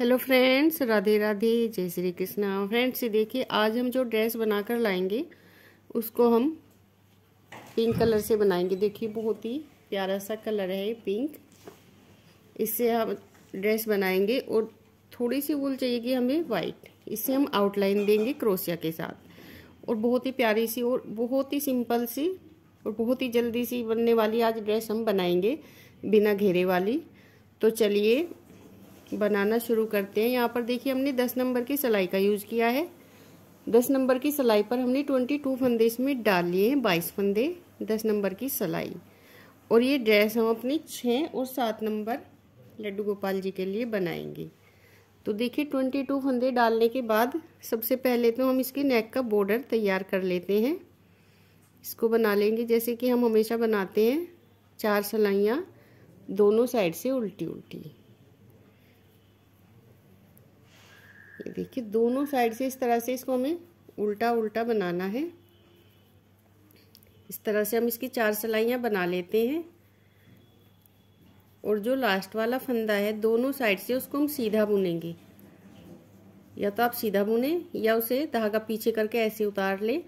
hello friends Radhe Radhe जय Shri Krishna friends ये देखिए आज हम जो ड्रेस बनाकर लाएंगे उसको हम पिंक कलर से बनाएंगे देखिए बहुत ही प्यारा सा कलर है पिंक इससे हम ड्रेस बनाएंगे और थोड़ी सी वूल चाहिएगी हमें वाइट इससे हम आउटलाइन देंगे क्रोशिया के साथ और बहुत ही प्यारी सी और बहुत ही सिंपल सी और बहुत ही जल्दी सी बनने वाली आज ड्रेस हम बनाएंगे बिना घेरे वाली तो चलिए बनाना शुरू करते हैं यहाँ पर देखिए हमने दस नंबर की सिलाई का यूज़ किया है दस नंबर की सिलाई पर हमने ट्वेंटी टू फंदे इसमें डाल लिए हैं बाईस फंदे दस नंबर की सिलाई और ये ड्रेस हम अपनी छः और सात नंबर लड्डू गोपाल जी के लिए बनाएंगे तो देखिए ट्वेंटी टू फंदे डालने के बाद सबसे पहले तो हम इसके नेक का बॉर्डर तैयार कर लेते हैं इसको बना लेंगे जैसे कि हम हमेशा बनाते हैं चार सलाइयाँ दोनों साइड से उल्टी उल्टी ये देखिए दोनों साइड से इस तरह से इसको हमें उल्टा उल्टा बनाना है इस तरह से हम इसकी चार सिलाइयाँ बना लेते हैं और जो लास्ट वाला फंदा है दोनों साइड से उसको हम सीधा बुनेंगे या तो आप सीधा बुने या उसे धागा पीछे करके ऐसे उतार लें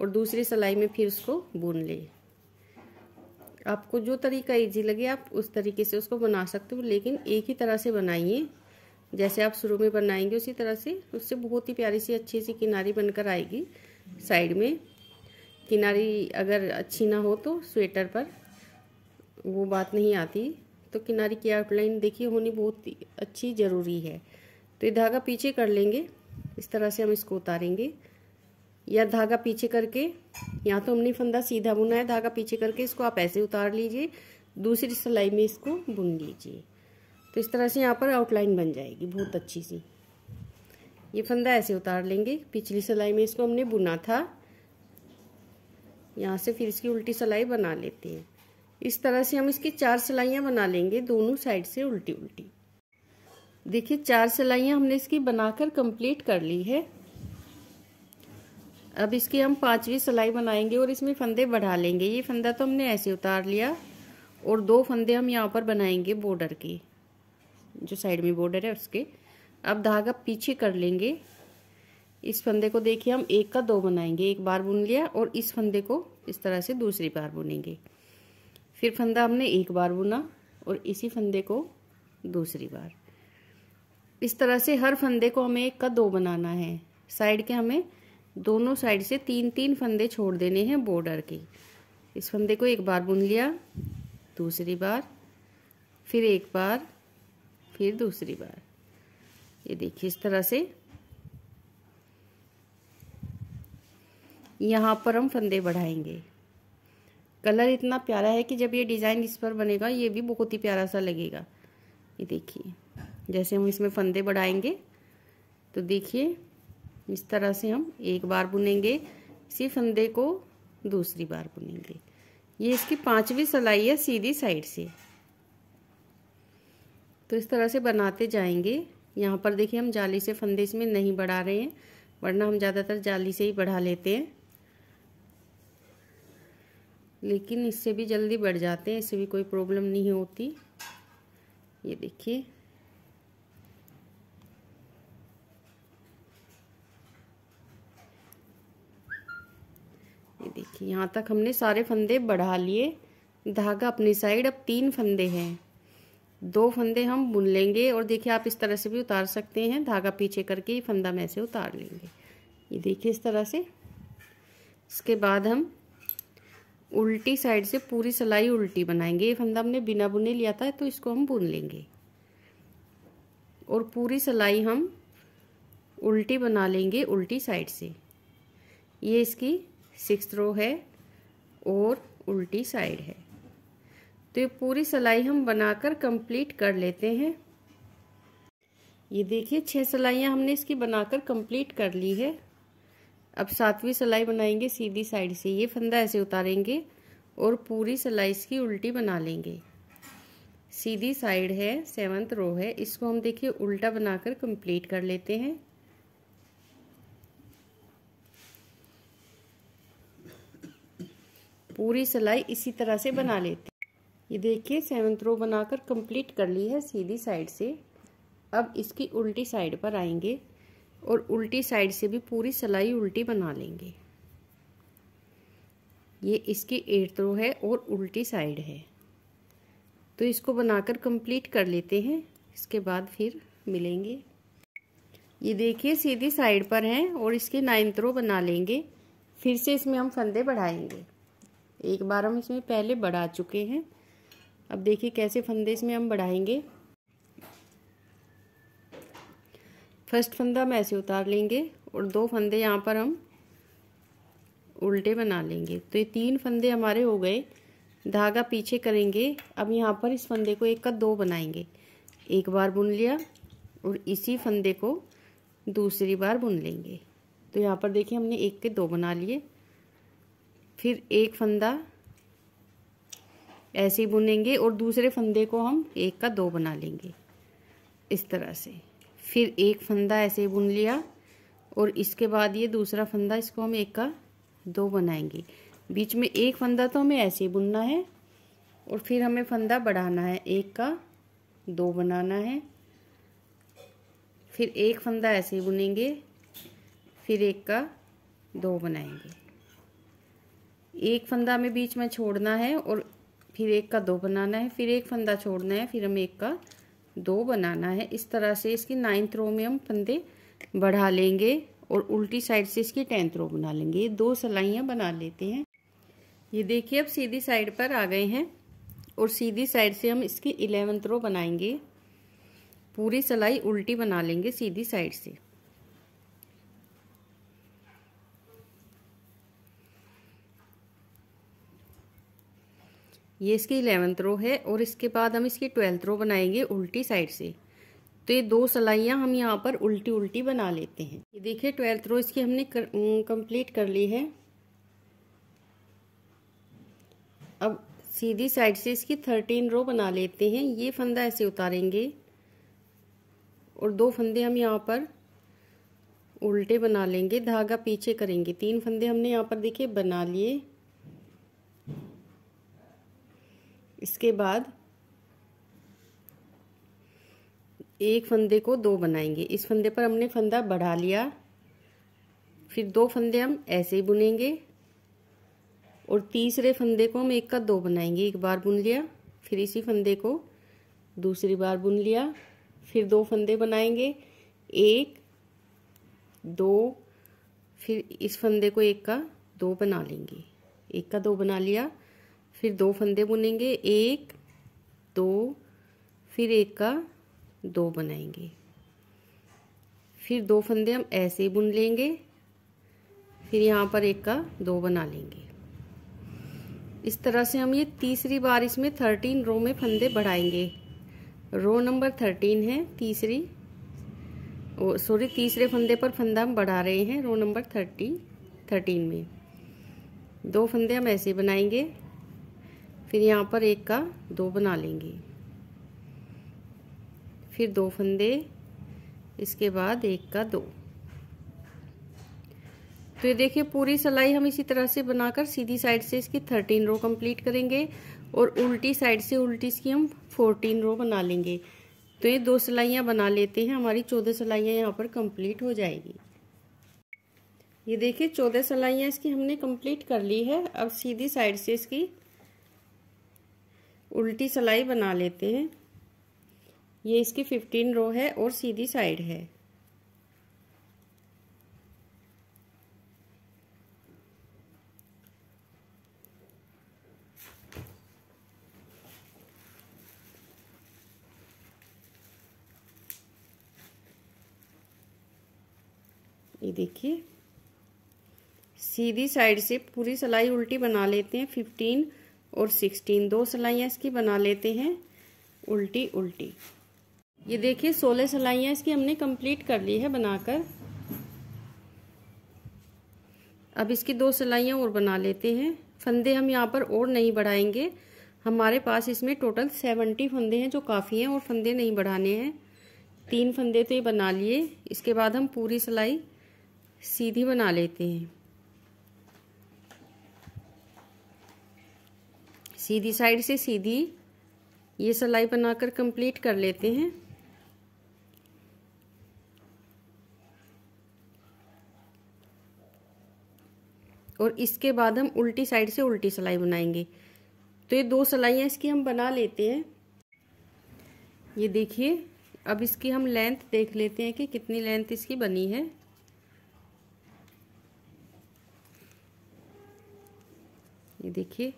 और दूसरी सिलाई में फिर उसको बुन लें आपको जो तरीका इजी लगे आप उस तरीके से उसको बना सकते हो लेकिन एक ही तरह से बनाइए जैसे आप शुरू में बनाएंगे उसी तरह से उससे बहुत ही प्यारी सी अच्छी सी किनारी बनकर आएगी साइड में किनारी अगर अच्छी ना हो तो स्वेटर पर वो बात नहीं आती तो किनारी की आउटलाइन देखिए होनी बहुत अच्छी ज़रूरी है तो ये धागा पीछे कर लेंगे इस तरह से हम इसको उतारेंगे या धागा पीछे करके यहाँ तो हमने फंदा सीधा बुना है धागा पीछे करके इसको आप ऐसे उतार लीजिए दूसरी सिलाई में इसको बुन लीजिए तो इस तरह से यहाँ पर आउटलाइन बन जाएगी बहुत अच्छी सी ये फंदा ऐसे उतार लेंगे पिछली सिलाई में इसको हमने बुना था यहाँ से फिर इसकी उल्टी सिलाई बना लेते हैं इस तरह से हम इसकी चार सिलाइयाँ बना लेंगे दोनों साइड से उल्टी उल्टी देखिए चार सिलाइयाँ हमने इसकी बनाकर कंप्लीट कर ली है अब इसकी हम पांचवी सिलाई बनाएंगे और इसमें फंदे बढ़ा लेंगे ये फंदा तो हमने ऐसे उतार लिया और दो फंदे हम यहाँ पर बनाएंगे बॉर्डर के जो साइड में बॉर्डर है उसके अब धागा पीछे कर लेंगे इस फंदे को देखिए हम एक का दो बनाएंगे एक बार बुन लिया और इस फंदे को इस तरह से दूसरी बार बुनेंगे फिर फंदा हमने एक बार बुना और इसी फंदे को दूसरी बार इस तरह से हर फंदे को हमें एक का दो बनाना है साइड के हमें दोनों साइड से तीन तीन फंदे छोड़ देने हैं बॉर्डर के इस फंदे को एक बार बुन लिया दूसरी बार फिर एक बार फिर दूसरी बार ये देखिए इस तरह से यहाँ पर हम फंदे बढ़ाएंगे कलर इतना प्यारा है कि जब ये डिज़ाइन इस पर बनेगा ये भी बहुत ही प्यारा सा लगेगा ये देखिए जैसे हम इसमें फंदे बढ़ाएंगे तो देखिए इस तरह से हम एक बार बुनेंगे इसी फंदे को दूसरी बार बुनेंगे ये इसकी पांचवी सिलाई है सीधी साइड से तो इस तरह से बनाते जाएंगे यहाँ पर देखिए हम जाली से फंदे इसमें नहीं बढ़ा रहे हैं वरना हम ज़्यादातर जाली से ही बढ़ा लेते हैं लेकिन इससे भी जल्दी बढ़ जाते हैं इससे भी कोई प्रॉब्लम नहीं होती ये देखिए ये देखिए यहाँ तक हमने सारे फंदे बढ़ा लिए धागा अपनी साइड अब तीन फंदे हैं दो फंदे हम बुन लेंगे और देखिए आप इस तरह से भी उतार सकते हैं धागा पीछे करके फंदा में से उतार लेंगे ये देखिए इस तरह से इसके बाद हम उल्टी साइड से पूरी सिलाई उल्टी बनाएंगे ये फंदा हमने बिना बुने लिया था तो इसको हम बुन लेंगे और पूरी सिलाई हम उल्टी बना लेंगे उल्टी साइड से ये इसकी सिक्स रो है और उल्टी साइड है तो ये पूरी सिलाई हम बनाकर कंप्लीट कर लेते हैं ये देखिए छह सिलाइयाँ हमने इसकी बनाकर कंप्लीट कर ली है अब सातवीं सिलाई बनाएंगे सीधी साइड से ये फंदा ऐसे उतारेंगे और पूरी सलाई इसकी उल्टी बना लेंगे सीधी साइड है सेवन्थ रो है इसको हम देखिए उल्टा बनाकर कंप्लीट कर लेते हैं पूरी सिलाई इसी तरह से बना लेते हैं ये देखिए सेवन्थ रो बनाकर कंप्लीट कर ली है सीधी साइड से अब इसकी उल्टी साइड पर आएंगे और उल्टी साइड से भी पूरी सिलाई उल्टी बना लेंगे ये इसकी एट रो है और उल्टी साइड है तो इसको बनाकर कंप्लीट कर लेते हैं इसके बाद फिर मिलेंगे ये देखिए सीधी साइड पर हैं और इसके नाइन्थ रो बना लेंगे फिर से इसमें हम फंदे बढ़ाएंगे एक बार हम इसमें पहले बढ़ा चुके हैं अब देखिए कैसे फंदे इसमें हम बढ़ाएंगे फर्स्ट फंदा हम ऐसे उतार लेंगे और दो फंदे यहाँ पर हम उल्टे बना लेंगे तो ये तीन फंदे हमारे हो गए धागा पीछे करेंगे अब यहाँ पर इस फंदे को एक का दो बनाएंगे एक बार बुन लिया और इसी फंदे को दूसरी बार बुन लेंगे तो यहाँ पर देखिए हमने एक के दो बना लिए फिर एक फंदा ऐसे ही बुनेंगे और दूसरे फंदे को हम एक का दो बना लेंगे इस तरह से फिर एक फंदा ऐसे ही बुन लिया और इसके बाद ये दूसरा फंदा इसको हम एक का दो बनाएंगे बीच में एक फंदा तो हमें ऐसे ही बुनना है और फिर हमें फंदा बढ़ाना है एक का दो बनाना है फिर एक फंदा ऐसे ही बुनेंगे फिर एक का दो बनाएंगे एक फंदा हमें बीच में छोड़ना है और फिर एक का दो बनाना है फिर एक फंदा छोड़ना है फिर हम एक का दो बनाना है इस तरह से इसकी नाइन्थ रो में हम फंदे बढ़ा लेंगे और उल्टी साइड से इसकी टेंथ रो बना लेंगे ये दो सलाइयाँ बना लेते हैं ये देखिए अब सीधी साइड पर आ गए हैं और सीधी साइड से हम इसकी इलेवंथ रो बनाएंगे पूरी सलाई उल्टी बना लेंगे सीधी साइड से ये इसकी इलेवंथ रो है और इसके बाद हम इसकी ट्वेल्थ रो बनाएंगे उल्टी साइड से तो ये दो सलाइयाँ हम यहाँ पर उल्टी उल्टी बना लेते हैं ये देखिए ट्वेल्थ रो इसकी हमने कंप्लीट कर, कर ली है अब सीधी साइड से इसकी थर्टीन रो बना लेते हैं ये फंदा ऐसे उतारेंगे और दो फंदे हम यहाँ पर उल्टे बना लेंगे धागा पीछे करेंगे तीन फंदे हमने यहाँ पर देखिए बना लिए इसके बाद एक फंदे को दो बनाएंगे इस फंदे पर हमने फंदा बढ़ा लिया फिर दो फंदे हम ऐसे ही बुनेंगे और तीसरे फंदे को हम एक का दो बनाएंगे एक बार बुन लिया फिर इसी फंदे को दूसरी बार बुन लिया फिर दो फंदे बनाएंगे एक दो फिर इस फंदे को एक का दो बना लेंगे एक का दो बना लिया फिर दो फंदे बुनेंगे एक दो फिर एक का दो बनाएंगे फिर दो फंदे हम ऐसे ही बुन लेंगे फिर यहाँ पर एक का दो बना लेंगे इस तरह से हम ये तीसरी बार इसमें थर्टीन रो में फंदे बढ़ाएंगे रो नंबर थर्टीन है तीसरी सॉरी तीसरे फंदे पर फंदा हम बढ़ा रहे हैं रो नंबर थर्टी थर्टीन में दो फंदे हम ऐसे बनाएंगे फिर यहाँ पर एक का दो बना लेंगे फिर दो फंदे इसके बाद एक का दो तो ये देखिए पूरी सिलाई हम इसी तरह से बनाकर सीधी साइड से इसकी थर्टीन रो कंप्लीट करेंगे और उल्टी साइड से उल्टी इसकी हम फोर्टीन रो बना लेंगे तो ये दो सिलाइयाँ बना लेते हैं हमारी चौदह सिलाइयाँ यहाँ पर कंप्लीट हो जाएगी ये देखिए चौदह सिलाइयाँ इसकी हमने कंप्लीट कर ली है अब सीधी साइड से इसकी उल्टी सलाई बना लेते हैं ये इसकी फिफ्टीन रो है और सीधी साइड है ये देखिए सीधी साइड से पूरी सलाई उल्टी बना लेते हैं फिफ्टीन और सिक्सटीन दो सिलाइयाँ इसकी बना लेते हैं उल्टी उल्टी ये देखिए सोलह सिलाइयाँ इसकी हमने कंप्लीट कर ली है बनाकर अब इसकी दो सिलाइयाँ और बना लेते हैं फंदे हम यहाँ पर और नहीं बढ़ाएंगे हमारे पास इसमें टोटल सेवेंटी फंदे हैं जो काफ़ी हैं और फंदे नहीं बढ़ाने हैं तीन फंदे तो ये बना लिए इसके बाद हम पूरी सिलाई सीधी बना लेते हैं सीधी साइड से सीधी ये सलाई बनाकर कंप्लीट कर लेते हैं और इसके बाद हम उल्टी साइड से उल्टी सलाई बनाएंगे तो ये दो सिलाइयाँ इसकी हम बना लेते हैं ये देखिए अब इसकी हम लेंथ देख लेते हैं कि कितनी लेंथ इसकी बनी है ये देखिए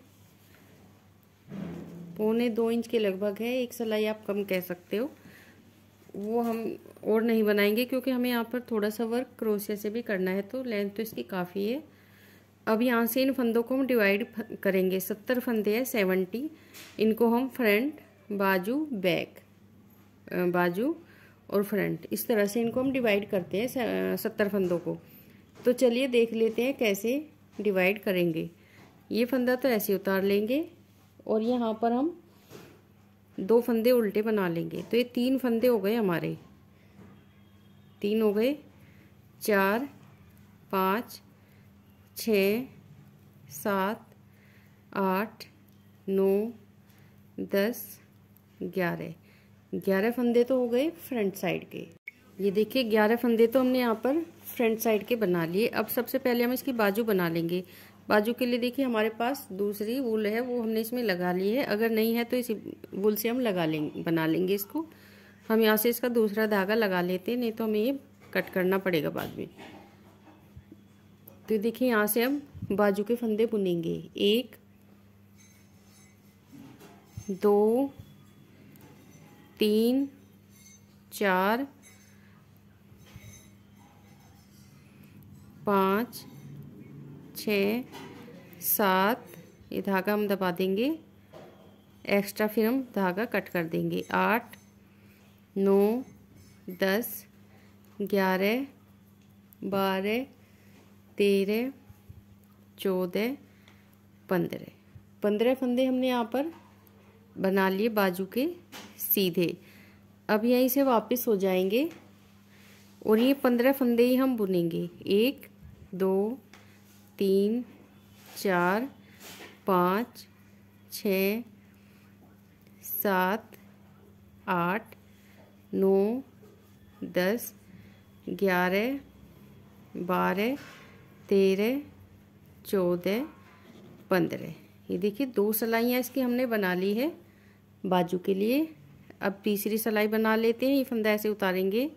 पौने दो इंच के लगभग है एक सलाई आप कम कह सकते हो वो हम और नहीं बनाएंगे क्योंकि हमें यहाँ पर थोड़ा सा वर्क क्रोशिया से भी करना है तो लेंथ तो इसकी काफ़ी है अब यहाँ से इन फंदों को हम डिवाइड करेंगे सत्तर फंदे हैं सेवेंटी इनको हम फ्रंट बाजू बैक बाजू और फ्रंट इस तरह से इनको हम डिवाइड करते हैं सत्तर फंदों को तो चलिए देख लेते हैं कैसे डिवाइड करेंगे ये फंदा तो ऐसे उतार लेंगे और यहाँ पर हम दो फंदे उल्टे बना लेंगे तो ये तीन फंदे हो गए हमारे तीन हो गए चार पाँच छ सात आठ नौ दस ग्यारह ग्यारह फंदे तो हो गए फ्रंट साइड के ये देखिए ग्यारह फंदे तो हमने यहाँ पर फ्रंट साइड के बना लिए अब सबसे पहले हम इसकी बाजू बना लेंगे बाजू के लिए देखिए हमारे पास दूसरी वूल है वो हमने इसमें लगा ली है अगर नहीं है तो इसी वूल से हम लगा लेंगे बना लेंगे इसको हम यहाँ से इसका दूसरा धागा लगा लेते हैं नहीं तो हमें ये कट करना पड़ेगा बाद में तो देखिए यहाँ से हम बाजू के फंदे बुनेंगे एक दो तीन चार पाँच छः सात ये धागा हम दबा देंगे एक्स्ट्रा फिर हम धागा कट कर देंगे आठ नौ दस ग्यारह बारह तेरह चौदह पंद्रह पंद्रह फंदे हमने यहाँ पर बना लिए बाजू के सीधे अब यहीं से वापस हो जाएंगे और ये पंद्रह फंदे ही हम बुनेंगे एक दो तीन चार पाँच छ सात आठ नौ दस ग्यारह बारह तेरह चौदह पंद्रह ये देखिए दो सलाइयाँ इसकी हमने बना ली है बाजू के लिए अब तीसरी सलाई बना लेते हैं ये फंदा ऐसे उतारेंगे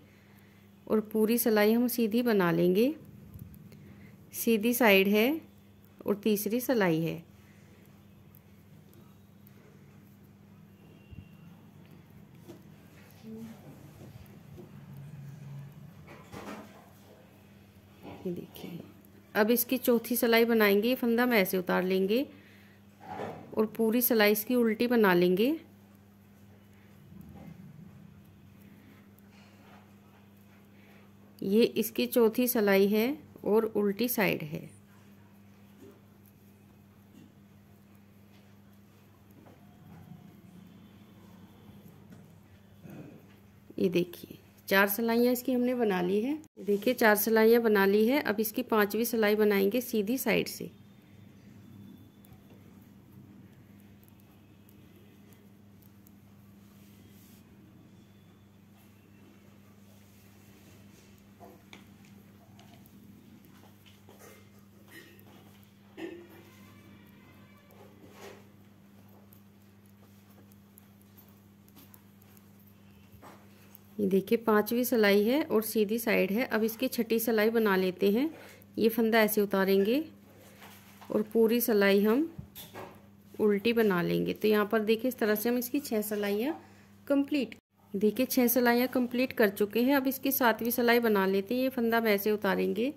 और पूरी सलाई हम सीधी बना लेंगे सीधी साइड है और तीसरी सलाई है ये देखिए अब इसकी चौथी सिलाई बनाएंगे फंदा में ऐसे उतार लेंगे और पूरी सलाई इसकी उल्टी बना लेंगे ये इसकी चौथी सलाई है और उल्टी साइड है ये देखिए चार सिलाइयाँ इसकी हमने बना ली है देखिए चार सिलाइयाँ बना ली है अब इसकी पांचवी सिलाई बनाएंगे सीधी साइड से ये देखिए पांचवी सलाई है और सीधी साइड है अब इसकी छठी सिलाई बना लेते हैं ये फंदा ऐसे उतारेंगे और पूरी सलाई हम उल्टी बना लेंगे तो यहाँ पर देखिए इस तरह से हम इसकी छः सलाइयाँ कंप्लीट देखिए छः सिलाइयाँ कंप्लीट कर चुके हैं अब इसकी सातवीं सिलाई बना लेते हैं ये फंदा हम ऐसे उतारेंगे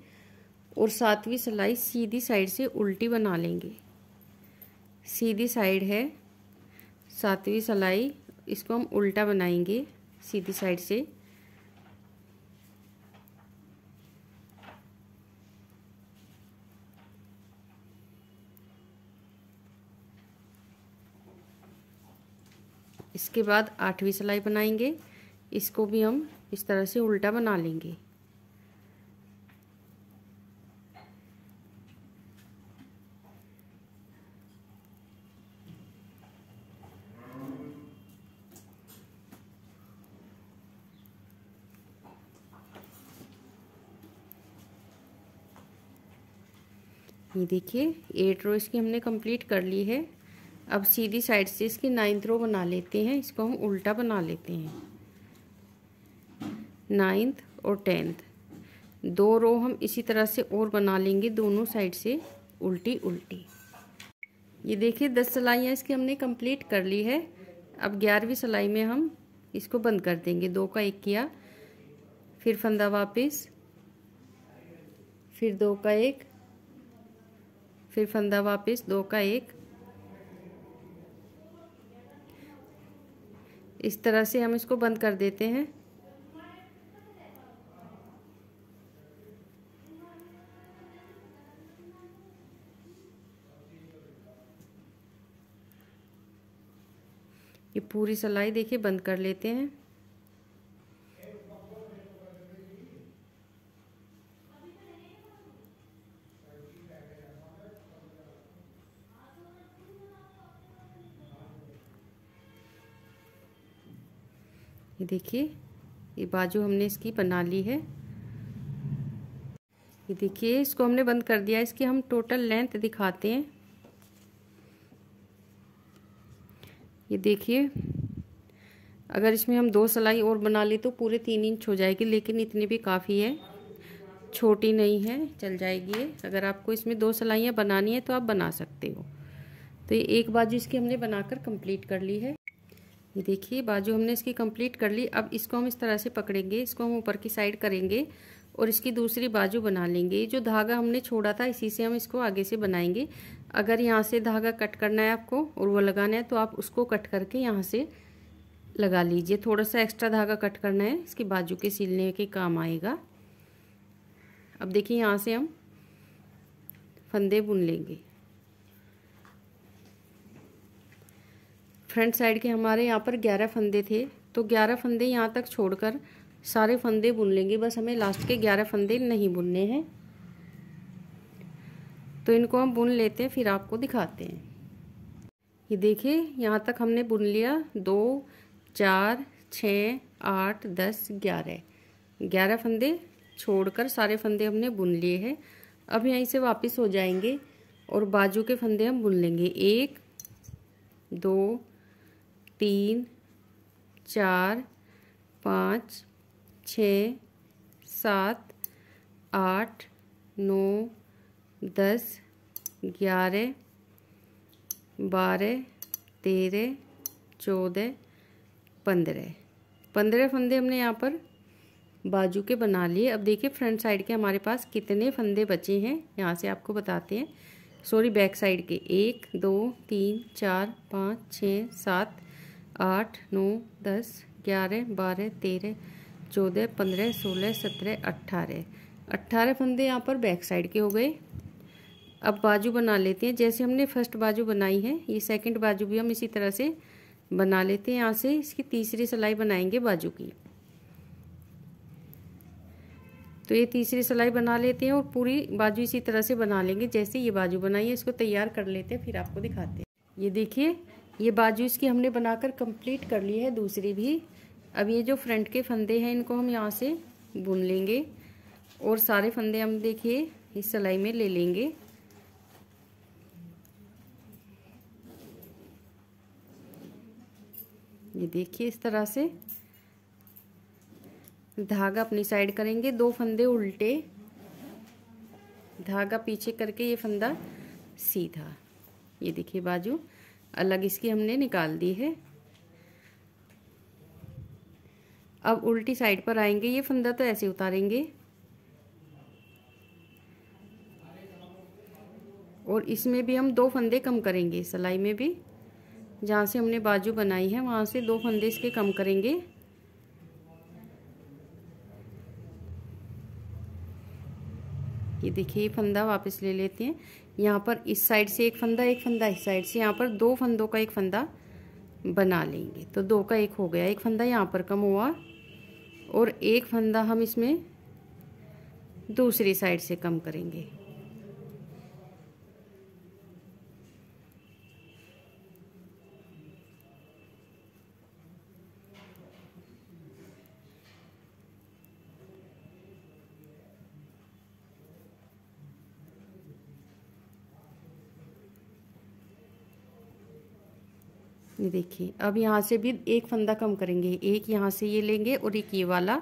और सातवीं सिलाई सीधी साइड से उल्टी बना लेंगे सीधी साइड है सातवीं सलाई इसको हम उल्टा बनाएंगे सीधी साइड से इसके बाद आठवीं सिलाई बनाएंगे इसको भी हम इस तरह से उल्टा बना लेंगे ये देखिए एट रो इसकी हमने कंप्लीट कर ली है अब सीधी साइड से इसकी नाइन्थ रो बना लेते हैं इसको हम उल्टा बना लेते हैं नाइन्थ और टेंथ दो रो हम इसी तरह से और बना लेंगे दोनों साइड से उल्टी उल्टी ये देखिए दस सिलाइयाँ इसकी हमने कंप्लीट कर ली है अब ग्यारहवीं सिलाई में हम इसको बंद कर देंगे दो का एक किया फिर फंदा वापस फिर दो का एक फिर फंदा वापस दो का एक इस तरह से हम इसको बंद कर देते हैं ये पूरी सलाई देखिए बंद कर लेते हैं ये देखिए ये बाजू हमने इसकी बना ली है ये देखिए इसको हमने बंद कर दिया इसकी हम टोटल लेंथ दिखाते हैं ये देखिए अगर इसमें हम दो सिलाई और बना ले तो पूरे तीन इंच हो जाएगी लेकिन इतनी भी काफ़ी है छोटी नहीं है चल जाएगी ये अगर आपको इसमें दो सलाइयाँ बनानी है तो आप बना सकते हो तो ये एक बाजू इसकी हमने बनाकर कंप्लीट कर ली है ये देखिए बाजू हमने इसकी कंप्लीट कर ली अब इसको हम इस तरह से पकड़ेंगे इसको हम ऊपर की साइड करेंगे और इसकी दूसरी बाजू बना लेंगे जो धागा हमने छोड़ा था इसी से हम इसको आगे से बनाएंगे अगर यहाँ से धागा कट करना है आपको और वो लगाना है तो आप उसको कट करके यहाँ से लगा लीजिए थोड़ा सा एक्स्ट्रा धागा कट करना है इसकी बाजू के सिलने के काम आएगा अब देखिए यहाँ से हम फंदे बुन लेंगे फ्रंट साइड के हमारे यहाँ पर ग्यारह फंदे थे तो ग्यारह फंदे यहाँ तक छोड़कर सारे फंदे बुन लेंगे बस हमें लास्ट के ग्यारह फंदे नहीं बुनने हैं तो इनको हम बुन लेते हैं फिर आपको दिखाते हैं ये देखिए यहाँ तक हमने बुन लिया दो चार छ आठ दस ग्यारह ग्यारह फंदे छोड़कर सारे फंदे हमने बुन लिए हैं अब यहीं से वापस हो जाएंगे और बाजू के फंदे हम बुन लेंगे एक दो तीन चार पाँच छ सात आठ नौ दस ग्यारह बारह तेरह चौदह पंद्रह पंद्रह फंदे हमने यहाँ पर बाजू के बना लिए अब देखिए फ्रंट साइड के हमारे पास कितने फंदे बचे हैं यहाँ से आपको बताते हैं सॉरी बैक साइड के एक दो तीन चार पाँच छः सात आठ नौ दस ग्यारह बारह तेरह चौदह पंद्रह सोलह सत्रह अट्ठारह अट्ठारह फंदे यहाँ पर बैक साइड के हो गए अब बाजू बना लेते हैं जैसे हमने फर्स्ट बाजू बनाई है ये सेकंड बाजू भी हम इसी तरह से बना लेते हैं यहाँ से इसकी तीसरी सिलाई बनाएंगे बाजू की तो ये तीसरी सिलाई बना लेते हैं और पूरी बाजू इसी तरह से बना लेंगे जैसे ये बाजू बनाइए इसको तैयार कर लेते हैं फिर आपको दिखाते हैं ये देखिए ये बाजू इसकी हमने बनाकर कंप्लीट कर ली है दूसरी भी अब ये जो फ्रंट के फंदे हैं इनको हम यहाँ से बुन लेंगे और सारे फंदे हम देखिए इस सिलाई में ले लेंगे ये देखिए इस तरह से धागा अपनी साइड करेंगे दो फंदे उल्टे धागा पीछे करके ये फंदा सीधा ये देखिए बाजू अलग इसकी हमने निकाल दी है अब उल्टी साइड पर आएंगे ये फंदा तो ऐसे उतारेंगे और इसमें भी हम दो फंदे कम करेंगे सिलाई में भी जहाँ से हमने बाजू बनाई है वहाँ से दो फंदे इसके कम करेंगे ये देखिए ये फंदा वापस ले लेते हैं यहाँ पर इस साइड से एक फंदा एक फंदा इस साइड से यहाँ पर दो फंदों का एक फंदा बना लेंगे तो दो का एक हो गया एक फंदा यहाँ पर कम हुआ और एक फंदा हम इसमें दूसरी साइड से कम करेंगे ये देखिए अब यहाँ से भी एक फंदा कम करेंगे एक यहाँ से ये लेंगे और एक ये वाला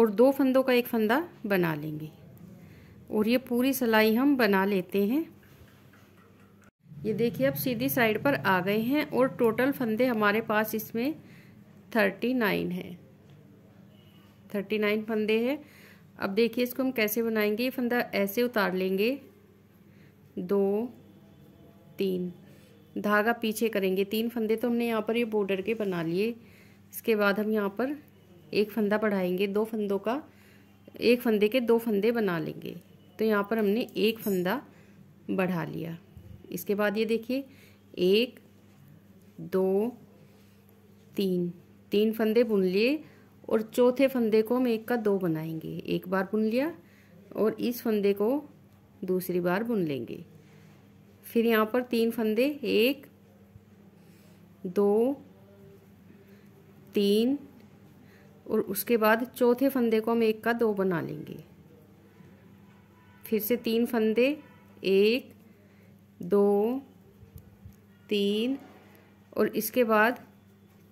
और दो फंदों का एक फंदा बना लेंगे और ये पूरी सिलाई हम बना लेते हैं ये देखिए अब सीधी साइड पर आ गए हैं और टोटल फंदे हमारे पास इसमें थर्टी नाइन है थर्टी नाइन फंदे हैं अब देखिए इसको हम कैसे बनाएंगे ये फंदा ऐसे उतार लेंगे दो तीन धागा पीछे करेंगे तीन फंदे तो हमने यहाँ पर ये बॉर्डर के बना लिए इसके बाद हम यहाँ पर एक फंदा बढ़ाएंगे दो फंदों का एक फंदे के दो फंदे बना लेंगे तो यहाँ पर हमने एक फंदा बढ़ा लिया इसके बाद ये देखिए एक दो तीन तीन फंदे बुन लिए और चौथे फंदे को हम एक का दो बनाएंगे एक बार बुन लिया और इस फंदे को दूसरी बार बुन लेंगे फिर यहाँ पर तीन फंदे एक दो तीन और उसके बाद चौथे फंदे को हम एक का दो बना लेंगे फिर से तीन फंदे एक दो तीन और इसके बाद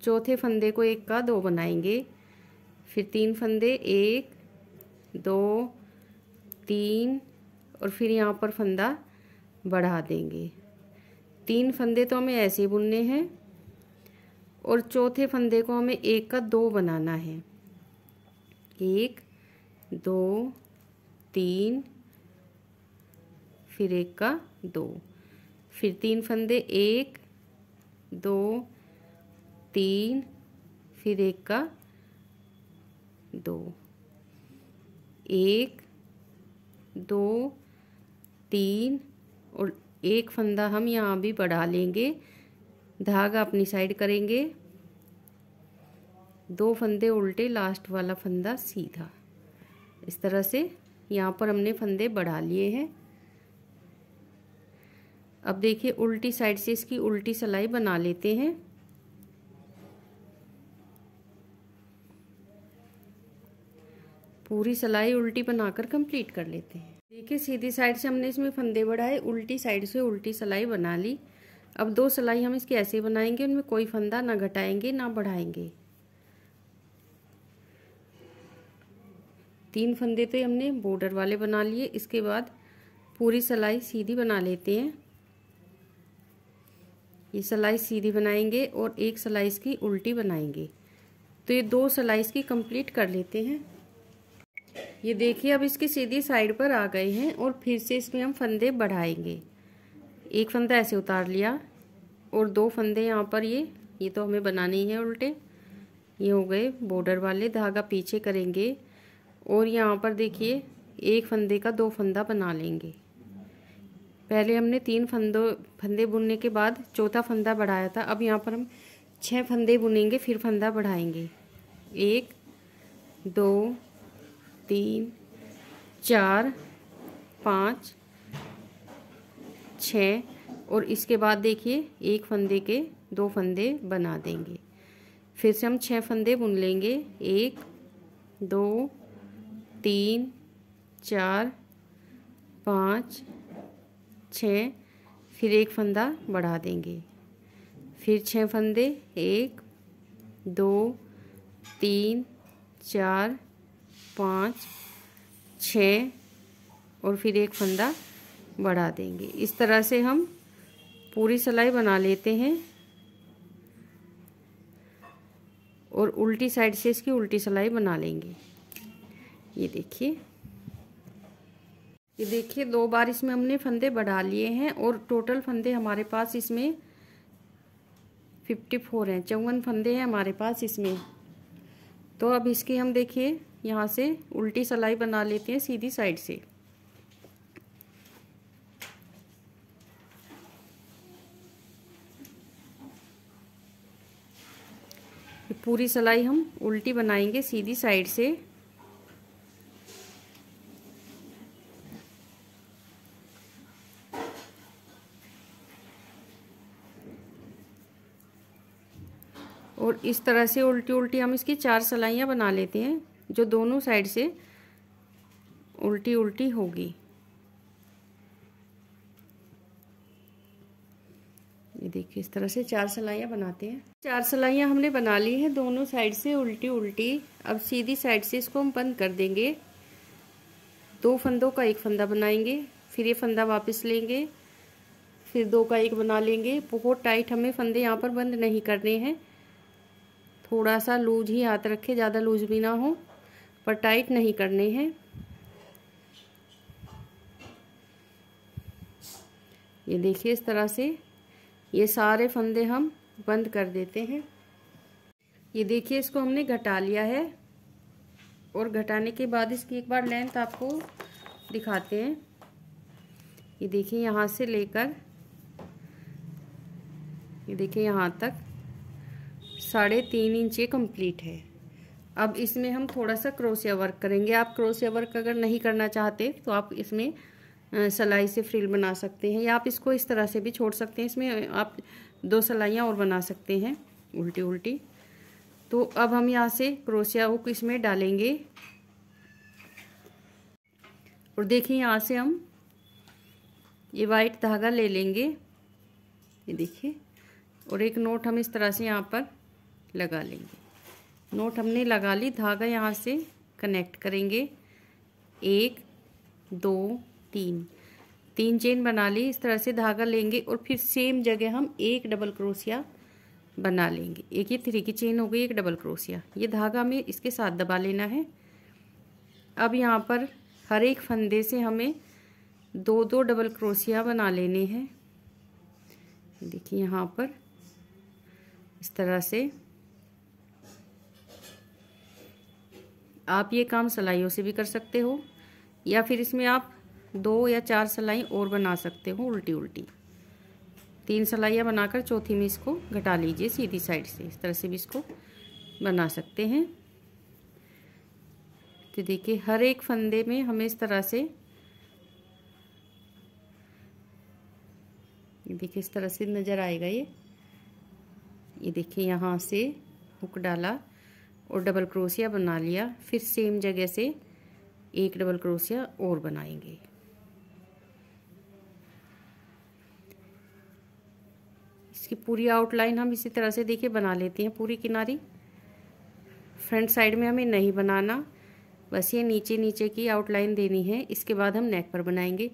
चौथे फंदे को एक का दो बनाएंगे फिर तीन फंदे एक दो तीन और फिर यहाँ पर फंदा बढ़ा देंगे तीन फंदे तो हमें ऐसे ही बुनने हैं और चौथे फंदे को हमें एक का दो बनाना है एक दो तीन फिर एक का दो फिर तीन फंदे एक दो तीन फिर एक का दो एक दो तीन और एक फंदा हम यहाँ भी बढ़ा लेंगे धागा अपनी साइड करेंगे दो फंदे उल्टे लास्ट वाला फंदा सीधा इस तरह से यहाँ पर हमने फंदे बढ़ा लिए हैं अब देखिए उल्टी साइड से इसकी उल्टी सलाई बना लेते हैं पूरी सलाई उल्टी बनाकर कंप्लीट कर लेते हैं देखिए सीधी साइड से हमने इसमें फंदे बढ़ाए उल्टी साइड से उल्टी सिलाई बना ली अब दो सिलाई हम इसकी ऐसे बनाएंगे उनमें कोई फंदा ना घटाएंगे ना बढ़ाएंगे तीन फंदे तो हमने बॉर्डर वाले बना लिए इसके बाद पूरी सलाई सीधी बना लेते हैं ये सलाई सीधी बनाएंगे और एक सलाई इसकी उल्टी बनाएंगे तो ये दो सलाई इसकी कंप्लीट कर लेते हैं ये देखिए अब इसकी सीधी साइड पर आ गए हैं और फिर से इसमें हम फंदे बढ़ाएंगे एक फंदा ऐसे उतार लिया और दो फंदे यहाँ पर ये ये तो हमें बनाने ही है उल्टे ये हो गए बॉर्डर वाले धागा पीछे करेंगे और यहाँ पर देखिए एक फंदे का दो फंदा बना लेंगे पहले हमने तीन फंदों फंदे बुनने के बाद चौथा फंदा बढ़ाया था अब यहाँ पर हम छः फंदे बुनेंगे फिर फंदा बढ़ाएंगे एक दो तीन चार पाँच छ और इसके बाद देखिए एक फंदे के दो फंदे बना देंगे फिर से हम छः फंदे बुन लेंगे एक दो तीन चार पाँच छ फिर एक फंदा बढ़ा देंगे फिर छः फंदे एक दो तीन चार पाँच छ और फिर एक फंदा बढ़ा देंगे इस तरह से हम पूरी सिलाई बना लेते हैं और उल्टी साइड से इसकी उल्टी सिलाई बना लेंगे ये देखिए ये देखिए दो बार इसमें हमने फंदे बढ़ा लिए हैं और टोटल फंदे हमारे पास इसमें फिफ्टी फोर हैं चौवन फंदे हैं हमारे पास इसमें तो अब इसकी हम देखिए यहाँ से उल्टी सलाई बना लेते हैं सीधी साइड से पूरी सलाई हम उल्टी बनाएंगे सीधी साइड से और इस तरह से उल्टी उल्टी हम इसकी चार सलाइयाँ बना लेते हैं जो दोनों साइड से उल्टी उल्टी होगी ये देखिए इस तरह से चार सलाइयाँ बनाते हैं चार सलाइयाँ हमने बना ली है दोनों साइड से उल्टी उल्टी अब सीधी साइड से इसको हम बंद कर देंगे दो फंदों का एक फंदा बनाएंगे फिर ये फंदा वापस लेंगे फिर दो का एक बना लेंगे बहुत टाइट हमें फंदे यहाँ पर बंद नहीं करने हैं थोड़ा सा लूज ही हाथ रखे ज़्यादा लूज भी ना हो पर टाइट नहीं करने हैं ये देखिए इस तरह से ये सारे फंदे हम बंद कर देते हैं ये देखिए इसको हमने घटा लिया है और घटाने के बाद इसकी एक बार लेंथ आपको दिखाते हैं ये देखिए यहाँ से लेकर ये देखिए यहाँ तक साढ़े तीन इंच ये कंप्लीट है अब इसमें हम थोड़ा सा क्रोसिया वर्क करेंगे आप क्रोसिया वर्क अगर नहीं करना चाहते तो आप इसमें सलाई से फ्रिल बना सकते हैं या आप इसको इस तरह से भी छोड़ सकते हैं इसमें आप दो सलाइयाँ और बना सकते हैं उल्टी उल्टी तो अब हम यहाँ से क्रोसिया हुक इसमें डालेंगे और देखिए यहाँ से हम ये वाइट धागा ले लेंगे ये देखिए और एक नोट हम इस तरह से यहाँ पर लगा लेंगे नोट हमने लगा ली धागा यहाँ से कनेक्ट करेंगे एक दो तीन तीन चेन बना ली इस तरह से धागा लेंगे और फिर सेम जगह हम एक डबल क्रोसिया बना लेंगे एक ये थ्री की चेन हो गई एक डबल क्रोसिया ये धागा हमें इसके साथ दबा लेना है अब यहाँ पर हर एक फंदे से हमें दो दो डबल क्रोसिया बना लेने हैं देखिए यहाँ पर इस तरह से आप ये काम सलाइयों से भी कर सकते हो या फिर इसमें आप दो या चार सलाई और बना सकते हो उल्टी उल्टी तीन सलाइयाँ बनाकर चौथी में इसको घटा लीजिए सीधी साइड से इस तरह से भी इसको बना सकते हैं तो देखिए हर एक फंदे में हमें इस तरह से देखिए इस तरह से नज़र आएगा ये ये देखिए यहाँ से हुक डाला और डबल क्रोसिया बना लिया फिर सेम जगह से एक डबल क्रोसिया और बनाएंगे इसकी पूरी आउटलाइन हम इसी तरह से देखिए बना लेते हैं पूरी किनारी फ्रंट साइड में हमें नहीं बनाना बस ये नीचे नीचे की आउटलाइन देनी है इसके बाद हम नेक पर बनाएंगे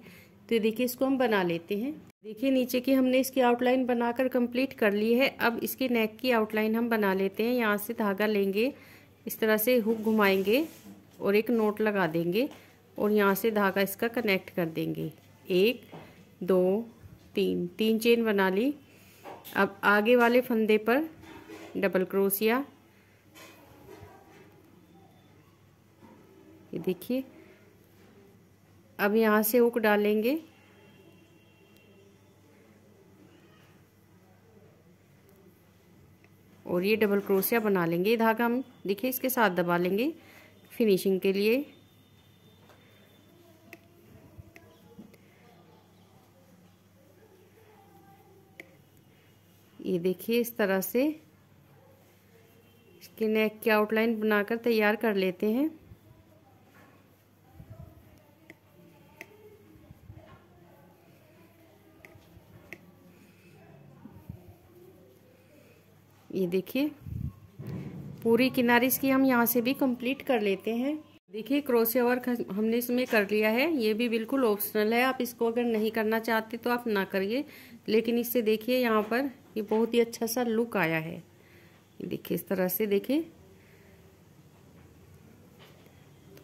तो देखिए इसको हम बना लेते हैं देखिए नीचे की हमने इसकी आउटलाइन बनाकर कंप्लीट कर ली है अब इसके नेक की आउटलाइन हम बना लेते हैं यहाँ से धागा लेंगे इस तरह से हुक घुमाएंगे और एक नोट लगा देंगे और यहाँ से धागा इसका कनेक्ट कर देंगे एक दो तीन तीन चेन बना ली अब आगे वाले फंदे पर डबल क्रोसिया ये देखिए अब यहाँ से हुक डालेंगे और ये डबल क्रोशिया बना लेंगे ये धागा हम देखिए इसके साथ दबा लेंगे फिनिशिंग के लिए ये देखिए इस तरह से इसके नेक की आउटलाइन बनाकर तैयार कर लेते हैं ये देखिए पूरी किनारे इसकी हम यहाँ से भी कंप्लीट कर लेते हैं देखिए क्रोशिया वर्क हमने इसमें कर लिया है ये भी बिल्कुल ऑप्शनल है आप इसको अगर नहीं करना चाहते तो आप ना करिए लेकिन इससे देखिए यहाँ पर ये बहुत ही अच्छा सा लुक आया है देखिए इस तरह से देखिए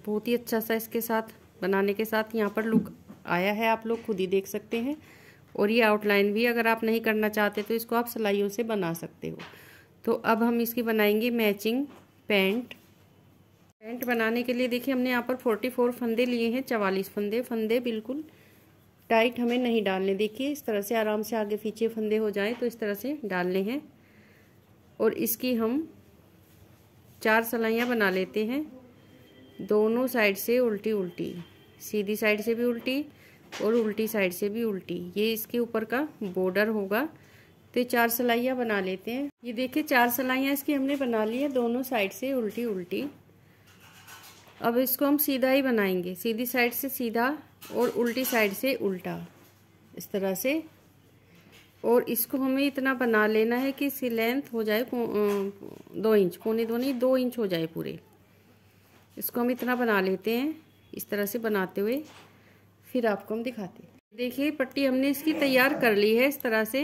बहुत ही अच्छा सा इसके साथ बनाने के साथ यहाँ पर लुक आया है आप लोग खुद ही देख सकते हैं और ये आउटलाइन भी अगर आप नहीं करना चाहते तो इसको आप सिलाइयों से बना सकते हो तो अब हम इसकी बनाएंगे मैचिंग पैंट पैंट बनाने के लिए देखिए हमने यहाँ पर फोर्टी फोर फंदे लिए हैं चवालीस फंदे फंदे बिल्कुल टाइट हमें नहीं डालने देखिए इस तरह से आराम से आगे पीछे फंदे हो जाए तो इस तरह से डालने हैं और इसकी हम चार सलाइयाँ बना लेते हैं दोनों साइड से उल्टी उल्टी सीधी साइड से भी उल्टी और उल्टी साइड से भी उल्टी ये इसके ऊपर का बॉर्डर होगा तो ये चार सलाइयाँ बना लेते हैं ये देखिए चार सलाइयाँ इसकी हमने बना ली है दोनों साइड से उल्टी उल्टी अब इसको हम सीधा ही बनाएंगे सीधी साइड से सीधा और उल्टी साइड से उल्टा इस तरह से और इसको हमें इतना बना लेना है कि इसकी लेंथ हो जाए दो इंच पौने दो नहीं दो इंच हो जाए पूरे इसको हम इतना बना लेते हैं इस तरह से बनाते हुए फिर आपको हम दिखाते हैं देखिए पट्टी हमने इसकी तैयार कर ली है इस तरह से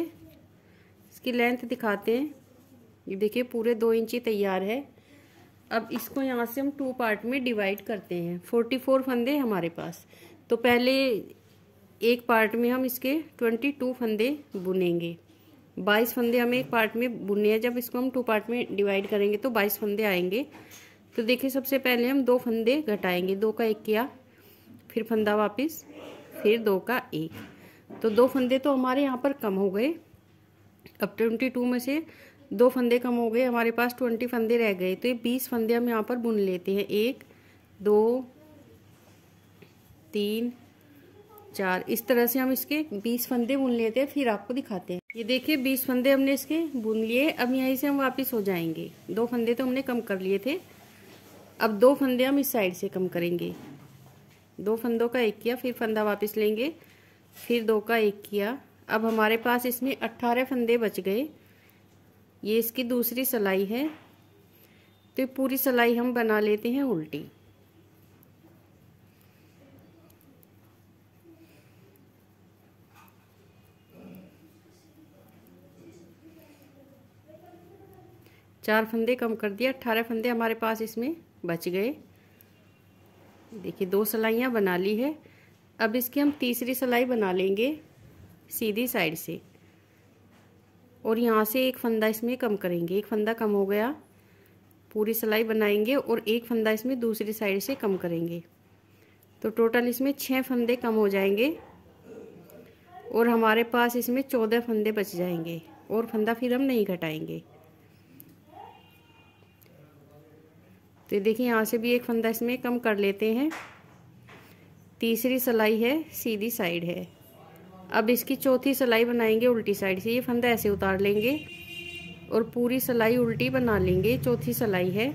इसकी लेंथ दिखाते हैं ये देखिए पूरे दो इंची तैयार है अब इसको यहाँ से हम टू पार्ट में डिवाइड करते हैं फोर्टी फोर फंदे हमारे पास तो पहले एक पार्ट में हम इसके ट्वेंटी टू फंदे बुनेंगे बाईस फंदे हमें एक पार्ट में बुनने हैं जब इसको हम टू पार्ट में डिवाइड करेंगे तो बाईस फंदे आएंगे तो देखिए सबसे पहले हम दो फंदे घटाएंगे दो का एक किया फिर फंदा वापस फिर दो का एक तो दो फंदे तो हमारे यहाँ पर कम हो गए अब ट्वेंटी टू में से दो फंदे कम हो गए हमारे पास ट्वेंटी फंदे रह गए तो ये बीस फंदे हम यहाँ पर बुन लेते हैं एक दो तीन चार इस तरह से हम इसके बीस फंदे बुन लेते हैं फिर आपको दिखाते हैं ये देखिए बीस फंदे हमने इसके बुन लिए अब यहीं से हम वापस हो जाएंगे दो फंदे तो हमने कम कर लिए थे अब दो फंदे हम इस साइड से कम करेंगे दो फंदों का एक किया फिर फंदा वापस लेंगे फिर दो का एक किया अब हमारे पास इसमें अट्ठारह फंदे बच गए ये इसकी दूसरी सलाई है तो पूरी सलाई हम बना लेते हैं उल्टी चार फंदे कम कर दिया अट्ठारह फंदे हमारे पास इसमें बच गए देखिए दो सिलाइयाँ बना ली है अब इसकी हम तीसरी सिलाई बना लेंगे सीधी साइड से और यहाँ से एक फंदा इसमें कम करेंगे एक फंदा कम हो गया पूरी सिलाई बनाएंगे और एक फंदा इसमें दूसरी साइड से कम करेंगे तो टोटल इसमें छः फंदे कम हो जाएंगे और हमारे पास इसमें चौदह फंदे बच जाएंगे और फंदा फिर हम नहीं घटाएंगे तो देखिए यहाँ से भी एक फंदा इसमें कम कर लेते हैं तीसरी सिलाई है सीधी साइड है अब इसकी चौथी सिलाई बनाएंगे उल्टी साइड से ये फंदा ऐसे उतार लेंगे और पूरी सिलाई उल्टी बना लेंगे चौथी सलाई है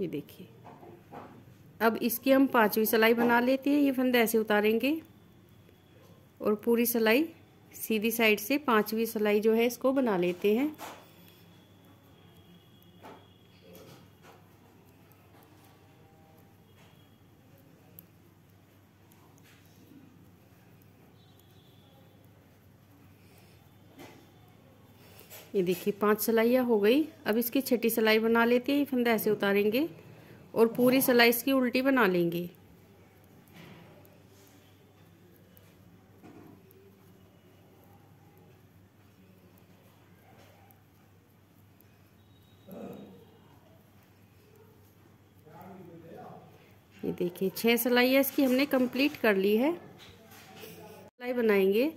ये देखिए अब इसकी हम पांचवी सलाई बना लेते हैं ये फंदे ऐसे उतारेंगे और पूरी सलाई सीधी साइड से पांचवी सिलाई जो है इसको बना लेते हैं ये देखिए पांच सिलाइयाँ हो गई अब इसकी छठी सिलाई बना लेते हैं फंदे फंदा ऐसे उतारेंगे और पूरी सिलाई इसकी उल्टी बना लेंगे देखिए सिलाई है इसकी हमने कंप्लीट कर ली है सिलाई बनाएंगे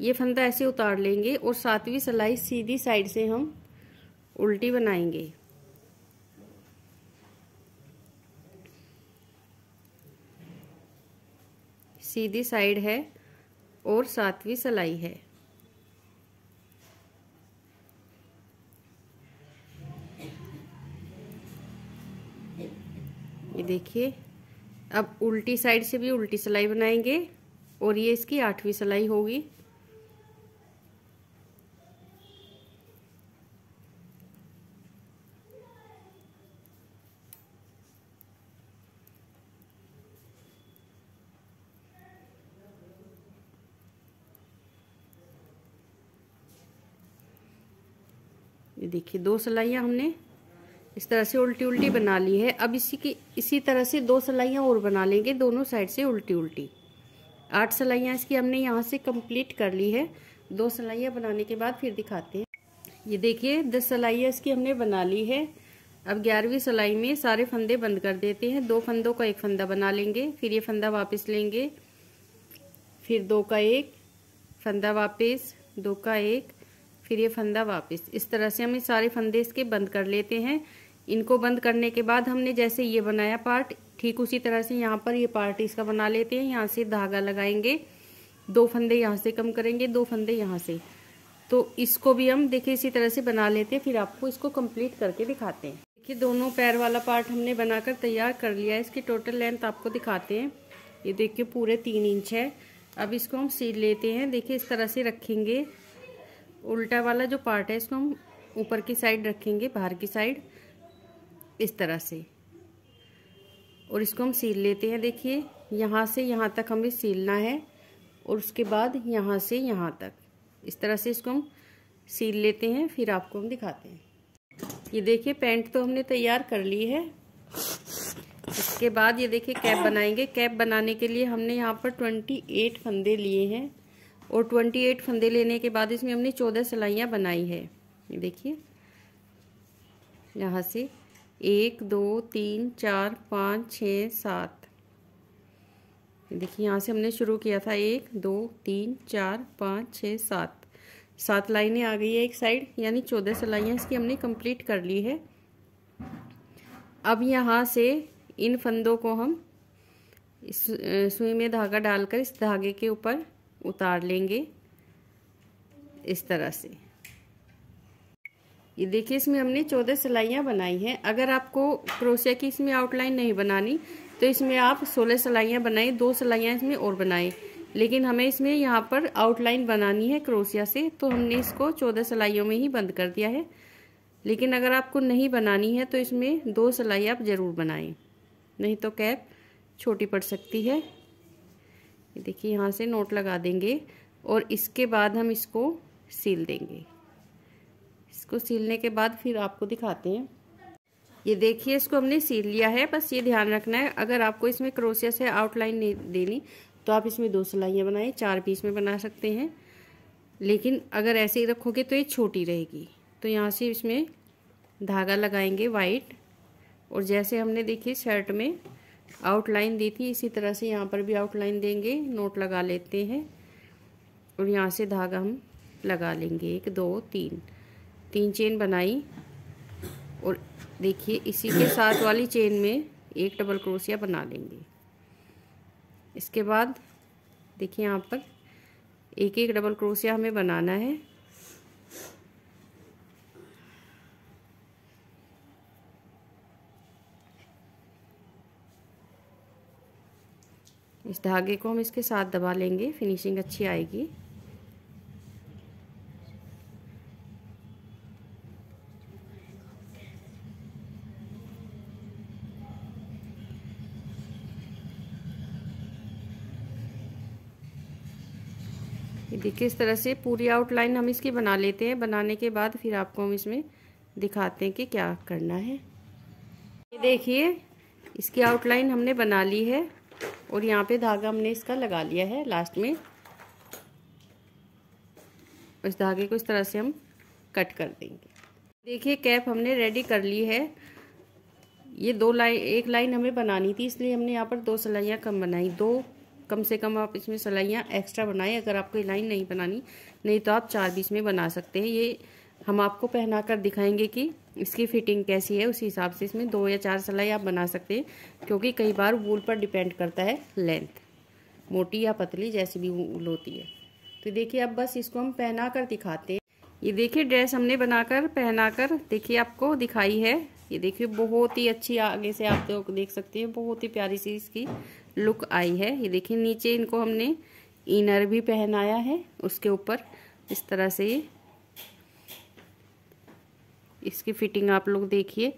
ये फंदा ऐसे उतार लेंगे और सातवीं सलाई सीधी साइड से हम उल्टी बनाएंगे सीधी साइड है और सातवीं सलाई है ये देखिए अब उल्टी साइड से भी उल्टी सिलाई बनाएंगे और ये इसकी आठवीं सिलाई होगी देखिए दो सिलाइयाँ हमने इस तरह से उल्टी उल्टी बना ली है अब इसी की इसी तरह से दो सलाइयाँ और बना लेंगे दोनों साइड से उल्टी उल्टी आठ सलाइयाँ इसकी हमने यहाँ से कंप्लीट कर ली है दो सलाइयाँ बनाने के बाद फिर दिखाते हैं ये देखिए दस सलाइयाँ इसकी हमने बना ली है अब ग्यारहवीं सलाई में सारे फंदे बंद कर देते हैं दो फंदों का एक फंदा बना लेंगे फिर ये फंदा वापस लेंगे फिर दो का एक फंदा वापस दो का एक फिर ये फंदा वापस इस तरह से हम सारे फंदे इसके बंद कर लेते हैं इनको बंद करने के बाद हमने जैसे ये बनाया पार्ट ठीक उसी तरह से यहाँ पर ये पार्ट इसका बना लेते हैं यहाँ से धागा लगाएंगे दो फंदे यहाँ से कम करेंगे दो फंदे यहाँ से तो इसको भी हम देखिए इसी तरह से बना लेते हैं फिर आपको इसको कंप्लीट करके दिखाते हैं देखिए दोनों पैर वाला पार्ट हमने बनाकर तैयार कर लिया है इसकी टोटल लेंथ आपको दिखाते हैं ये देखिए पूरे तीन इंच है अब इसको हम सील लेते हैं देखिए इस तरह से रखेंगे उल्टा वाला जो पार्ट है इसको हम ऊपर की साइड रखेंगे बाहर की साइड इस तरह से और इसको हम सील लेते हैं देखिए यहाँ से यहाँ तक हमें सीलना है और उसके बाद यहाँ से यहाँ तक इस तरह से इसको हम सील लेते हैं फिर आपको हम दिखाते हैं ये देखिए पैंट तो हमने तैयार कर ली है इसके बाद ये देखिए कैप बनाएंगे कैप बनाने के लिए हमने यहाँ पर ट्वेंटी एट फंदे लिए हैं और ट्वेंटी एट फंदे लेने के बाद इसमें हमने चौदह सिलाइयाँ बनाई है ये देखिए यहाँ से एक दो तीन चार पाँच छ सात देखिए यहाँ से हमने शुरू किया था एक दो तीन चार पाँच छ सात सात लाइनें आ गई है एक साइड यानी चौदह सिलाइयाँ इसकी हमने कंप्लीट कर ली है अब यहाँ से इन फंदों को हम इस सुई में धागा डालकर इस धागे के ऊपर उतार लेंगे इस तरह से ये देखिए इसमें हमने चौदह सिलाइयाँ बनाई हैं अगर आपको क्रोशिया की इसमें आउटलाइन नहीं बनानी तो इसमें आप सोलह सिलाइयाँ बनाएं दो सिलाइयाँ इसमें और बनाएं लेकिन हमें इसमें यहाँ पर आउटलाइन बनानी है क्रोशिया से तो हमने इसको चौदह सिलाइयों में ही बंद कर दिया है लेकिन अगर आपको नहीं बनानी है तो इसमें दो सिलाई आप ज़रूर बनाएँ नहीं तो कैप छोटी पड़ सकती है देखिए यहाँ से नोट लगा देंगे और इसके बाद हम इसको सील देंगे इसको सीलने के बाद फिर आपको दिखाते हैं ये देखिए इसको हमने सील लिया है बस ये ध्यान रखना है अगर आपको इसमें क्रोसिया से आउटलाइन नहीं देनी तो आप इसमें दो सिलाइयाँ बनाए चार पीस में बना सकते हैं लेकिन अगर ऐसे ही रखोगे तो ये छोटी रहेगी तो यहाँ से इसमें धागा लगाएंगे वाइट और जैसे हमने देखिए शर्ट में आउटलाइन दी थी इसी तरह से यहाँ पर भी आउटलाइन देंगे नोट लगा लेते हैं और यहाँ से धागा हम लगा लेंगे एक दो तीन तीन चेन बनाई और देखिए इसी के साथ वाली चेन में एक डबल क्रोशिया बना लेंगे इसके बाद देखिए यहाँ पर एक एक डबल क्रोशिया हमें बनाना है इस धागे को हम इसके साथ दबा लेंगे फिनिशिंग अच्छी आएगी देखिए इस तरह से पूरी आउटलाइन हम इसकी बना लेते हैं बनाने के बाद फिर आपको हम इसमें दिखाते हैं कि क्या करना है ये देखिए इसकी आउटलाइन हमने बना ली है और यहाँ पे धागा हमने इसका लगा लिया है लास्ट में इस धागे को इस तरह से हम कट कर देंगे देखिए कैप हमने रेडी कर ली है ये दो लाइन एक लाइन हमें बनानी थी इसलिए हमने यहाँ पर दो सिलाइयाँ कम बनाई दो कम से कम आप इसमें सलाइयाँ एक्स्ट्रा बनाएं अगर आपको लाइन नहीं बनानी नहीं तो आप चार बीस में बना सकते हैं ये हम आपको पहना कर दिखाएंगे कि इसकी फिटिंग कैसी है उस हिसाब से इसमें दो या चार सलाई आप बना सकते हैं क्योंकि कई बार वूल पर डिपेंड करता है लेंथ मोटी या पतली जैसी भी वूल होती है तो देखिए अब बस इसको हम पहना कर दिखाते हैं ये देखिए ड्रेस हमने बनाकर पहनाकर देखिए आपको दिखाई है ये देखिए बहुत ही अच्छी आगे से आप तो देख सकते हैं बहुत ही प्यारी सी इसकी लुक आई है ये देखिए नीचे इनको हमने इनर भी पहनाया है उसके ऊपर इस तरह से ये इसकी फिटिंग आप लोग देखिए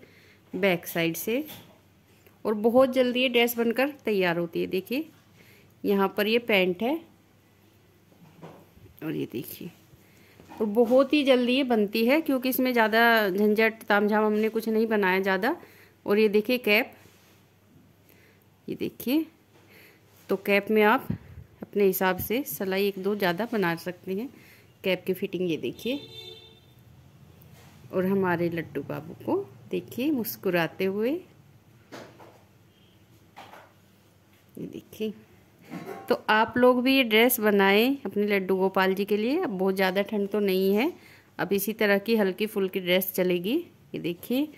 बैक साइड से और बहुत जल्दी ये ड्रेस बनकर तैयार होती है देखिए यहाँ पर ये पैंट है और ये देखिए और बहुत ही जल्दी ये बनती है क्योंकि इसमें ज़्यादा झंझट तामझाम हमने कुछ नहीं बनाया ज़्यादा और ये देखिए कैप ये देखिए तो कैप में आप अपने हिसाब से सलाई एक दो ज़्यादा बना सकते हैं कैप की फिटिंग ये देखिए और हमारे लड्डू बाबू को देखिए मुस्कुराते हुए ये देखिए तो आप लोग भी ये ड्रेस बनाएं अपने लड्डू गोपाल जी के लिए अब बहुत ज़्यादा ठंड तो नहीं है अब इसी तरह की हल्की फुल्की ड्रेस चलेगी ये देखिए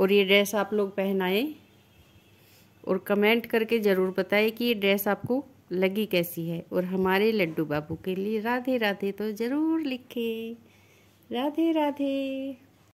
और ये ड्रेस आप लोग पहनाएं और कमेंट करके ज़रूर बताएं कि ये ड्रेस आपको लगी कैसी है और हमारे लड्डू बाबू के लिए राधे राधे तो ज़रूर लिखें राधे राधे